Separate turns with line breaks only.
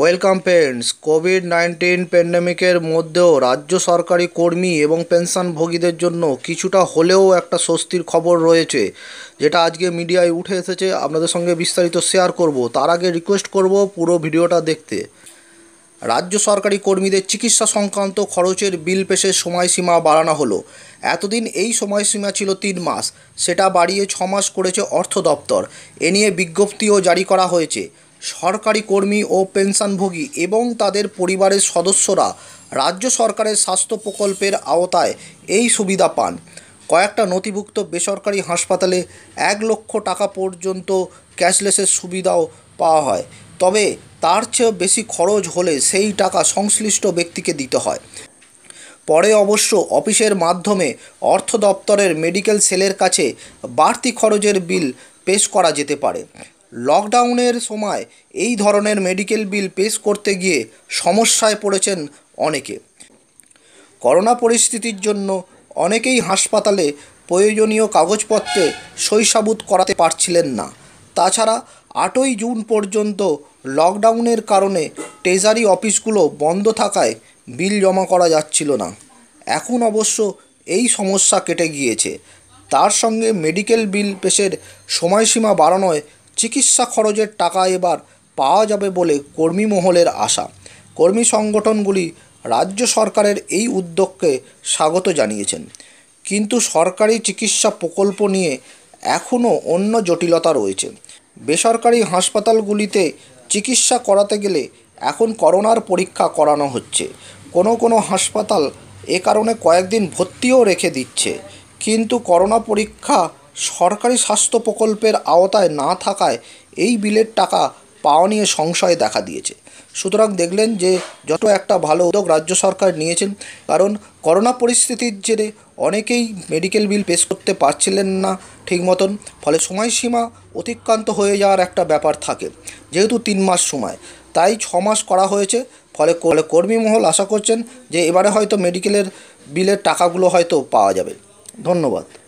welcome friends COVID nineteen প্যান্ডামিকের মধ্যেও রাজ্য সরকারি কর্মী এবং পেনশনভোগীদের জন্য কিছুটা হলেও একটা স্বস্তির খবর রয়েছে যেটা আজকে মিডিয়ায় উঠে এসেছে আপনাদের সঙ্গে বিস্তারিত শেয়ার করব তার আগে রিকোয়েস্ট করব পুরো ভিডিওটা দেখতে রাজ্য সরকারি কর্মীদের চিকিৎসা সংক্রান্ত খরচের বিল পেশের সময়সীমা বাড়ানো হলো এতদিন এই সময়সীমা ছিল তিন মাস সেটা বাড়িয়ে ছ মাস করেছে অর্থ দপ্তর এ নিয়ে বিজ্ঞপ্তিও জারি করা হয়েছে সরকারি কর্মী ও পেনশনভোগী এবং তাদের পরিবারের সদস্যরা রাজ্য সরকারের স্বাস্থ্য প্রকল্পের আওতায় এই সুবিধা পান কয়েকটা নথিভুক্ত বেসরকারি হাসপাতালে এক লক্ষ টাকা পর্যন্ত ক্যাশলেসের সুবিধাও পাওয়া হয় তবে তার চেয়েও বেশি খরচ হলে সেই টাকা সংশ্লিষ্ট ব্যক্তিকে দিতে হয় পরে অবশ্য অফিসের মাধ্যমে অর্থ দপ্তরের মেডিকেল সেলের কাছে বাড়তি খরচের বিল পেশ করা যেতে পারে লকডাউনের সময় এই ধরনের মেডিকেল বিল পেশ করতে গিয়ে সমস্যায় পড়েছেন অনেকে করোনা পরিস্থিতির জন্য অনেকেই হাসপাতালে প্রয়োজনীয় কাগজপত্রে শৈশাবুত করাতে পারছিলেন না তাছাড়া আটই জুন পর্যন্ত লকডাউনের কারণে ট্রেজারি অফিসগুলো বন্ধ থাকায় বিল জমা করা যাচ্ছিল না এখন অবশ্য এই সমস্যা কেটে গিয়েছে তার সঙ্গে মেডিকেল বিল পেশের সময়সীমা বাড়ানোয় চিকিৎসা খরচের টাকা এবার পাওয়া যাবে বলে কর্মী মহলের আশা কর্মী সংগঠনগুলি রাজ্য সরকারের এই উদ্যোগকে স্বাগত জানিয়েছেন কিন্তু সরকারি চিকিৎসা প্রকল্প নিয়ে এখনও অন্য জটিলতা রয়েছে বেসরকারি হাসপাতালগুলিতে চিকিৎসা করাতে গেলে এখন করোনার পরীক্ষা করানো হচ্ছে কোনো কোনো হাসপাতাল এ কারণে কয়েকদিন ভর্তিও রেখে দিচ্ছে কিন্তু করোনা পরীক্ষা সরকারি স্বাস্থ্য প্রকল্পের আওতায় না থাকায় এই বিলের টাকা পাওয়া নিয়ে সংশয় দেখা দিয়েছে সুতরাং দেখলেন যে যত একটা ভালো উদ্যোগ রাজ্য সরকার নিয়েছেন কারণ করোনা পরিস্থিতির জেরে অনেকেই মেডিকেল বিল পেশ করতে পারছিলেন না ঠিক মতন ফলে সময়সীমা অতিক্রান্ত হয়ে যাওয়ার একটা ব্যাপার থাকে যেহেতু তিন মাস সময় তাই ছ মাস করা হয়েছে ফলে কর্মী মহল আশা করছেন যে এবারে হয়তো মেডিকেলের বিলের টাকাগুলো হয়তো পাওয়া যাবে ধন্যবাদ